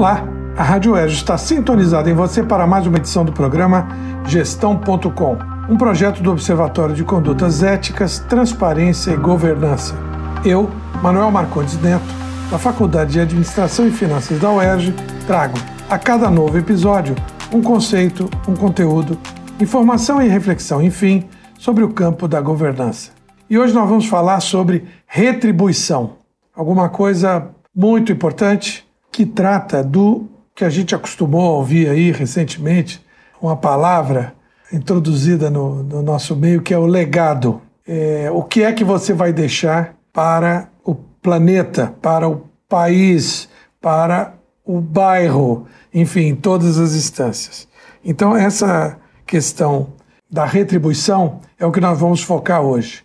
Olá, a Rádio Ejo está sintonizada em você para mais uma edição do programa Gestão.com, um projeto do Observatório de Condutas Éticas, Transparência e Governança. Eu, Manuel Marcondes Neto, da Faculdade de Administração e Finanças da UERJ, trago a cada novo episódio um conceito, um conteúdo, informação e reflexão, enfim, sobre o campo da governança. E hoje nós vamos falar sobre retribuição, alguma coisa muito importante que trata do que a gente acostumou a ouvir aí recentemente, uma palavra introduzida no, no nosso meio que é o legado. É, o que é que você vai deixar para o planeta, para o país, para o bairro, enfim, todas as instâncias. Então, essa questão da retribuição é o que nós vamos focar hoje.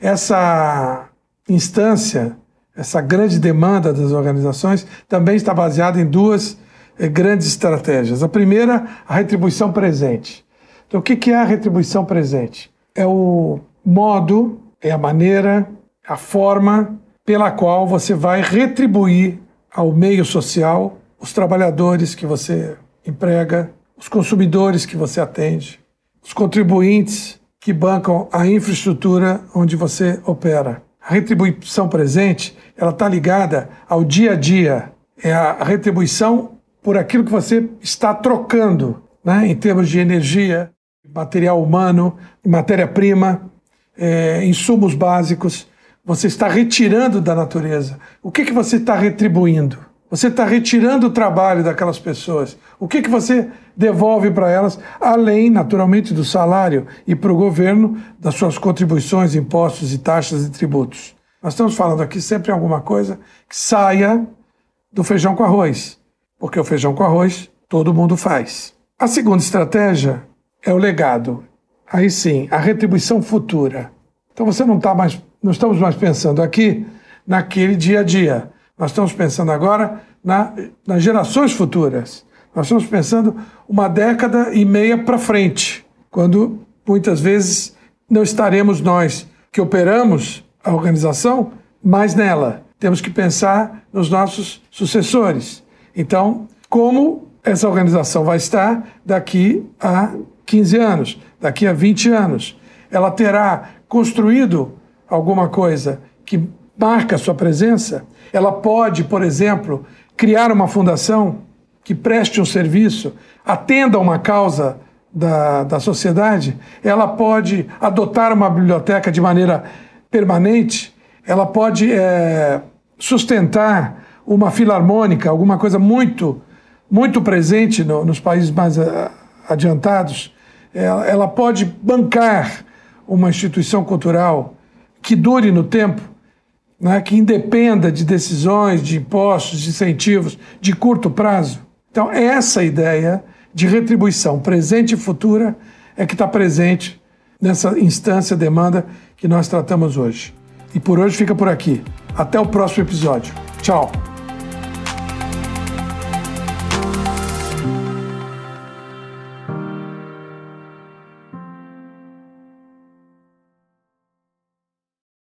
Essa instância essa grande demanda das organizações também está baseada em duas eh, grandes estratégias. A primeira, a retribuição presente. Então, o que é a retribuição presente? É o modo, é a maneira, a forma pela qual você vai retribuir ao meio social os trabalhadores que você emprega, os consumidores que você atende, os contribuintes que bancam a infraestrutura onde você opera. A retribuição presente, ela está ligada ao dia a dia. É a retribuição por aquilo que você está trocando, né? em termos de energia, material humano, matéria-prima, é, insumos básicos. Você está retirando da natureza. O que, que você está retribuindo? Você está retirando o trabalho daquelas pessoas. O que, que você devolve para elas, além, naturalmente, do salário e para o governo, das suas contribuições, impostos e taxas e tributos? Nós estamos falando aqui sempre em alguma coisa que saia do feijão com arroz, porque o feijão com arroz todo mundo faz. A segunda estratégia é o legado. Aí sim, a retribuição futura. Então você não está mais, não estamos mais pensando aqui naquele dia a dia nós estamos pensando agora na, nas gerações futuras. Nós estamos pensando uma década e meia para frente, quando muitas vezes não estaremos nós que operamos a organização, mas nela. Temos que pensar nos nossos sucessores. Então, como essa organização vai estar daqui a 15 anos, daqui a 20 anos? Ela terá construído alguma coisa que marca sua presença, ela pode, por exemplo, criar uma fundação que preste um serviço, atenda a uma causa da, da sociedade, ela pode adotar uma biblioteca de maneira permanente, ela pode é, sustentar uma filarmônica, alguma coisa muito, muito presente no, nos países mais é, adiantados, ela, é, ela pode bancar uma instituição cultural que dure no tempo né, que independa de decisões, de impostos, de incentivos de curto prazo. Então, essa ideia de retribuição presente e futura é que está presente nessa instância demanda que nós tratamos hoje. E por hoje fica por aqui. Até o próximo episódio. Tchau!